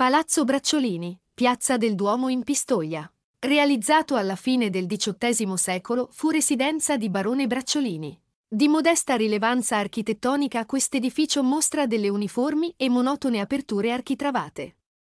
Palazzo Bracciolini, piazza del Duomo in Pistoia. Realizzato alla fine del XVIII secolo, fu residenza di Barone Bracciolini. Di modesta rilevanza architettonica, questo edificio mostra delle uniformi e monotone aperture architravate.